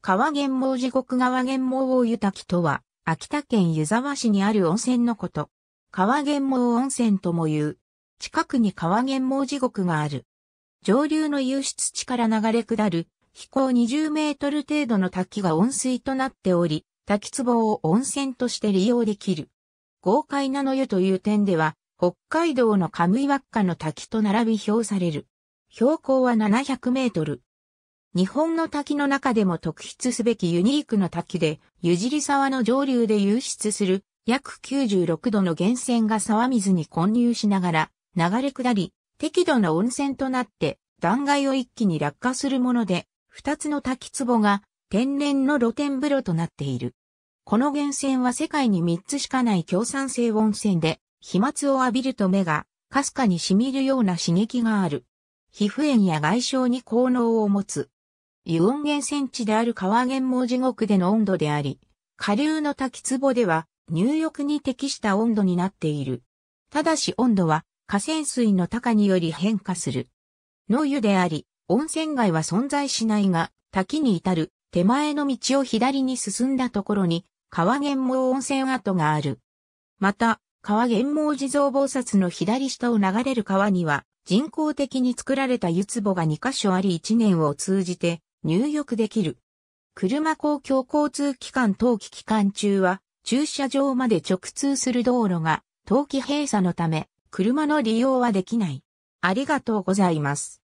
川玄毛地獄川玄毛大湯滝とは、秋田県湯沢市にある温泉のこと。川玄毛温泉とも言う。近くに川玄毛地獄がある。上流の湧出地から流れ下る、飛行20メートル程度の滝が温水となっており、滝壺を温泉として利用できる。豪快なの湯という点では、北海道のカムイワッカの滝と並び評される。標高は700メートル。日本の滝の中でも特筆すべきユニークな滝で、湯尻沢の上流で湧出する約96度の源泉が沢水に混入しながら流れ下り、適度な温泉となって断崖を一気に落下するもので、二つの滝壺が天然の露天風呂となっている。この源泉は世界に三つしかない共産性温泉で、飛沫を浴びると目がかすかに染みるような刺激がある。皮膚炎や外傷に効能を持つ。イオン源泉地である川源毛地獄での温度であり、下流の滝壺では入浴に適した温度になっている。ただし温度は河川水の高により変化する。の湯であり、温泉街は存在しないが、滝に至る手前の道を左に進んだところに、川源毛温泉跡がある。また、川源毛地蔵菩薩の左下を流れる川には、人工的に作られた湯壺が2カ所あり1年を通じて、入浴できる。車公共交通機関登記期間中は、駐車場まで直通する道路が、登記閉鎖のため、車の利用はできない。ありがとうございます。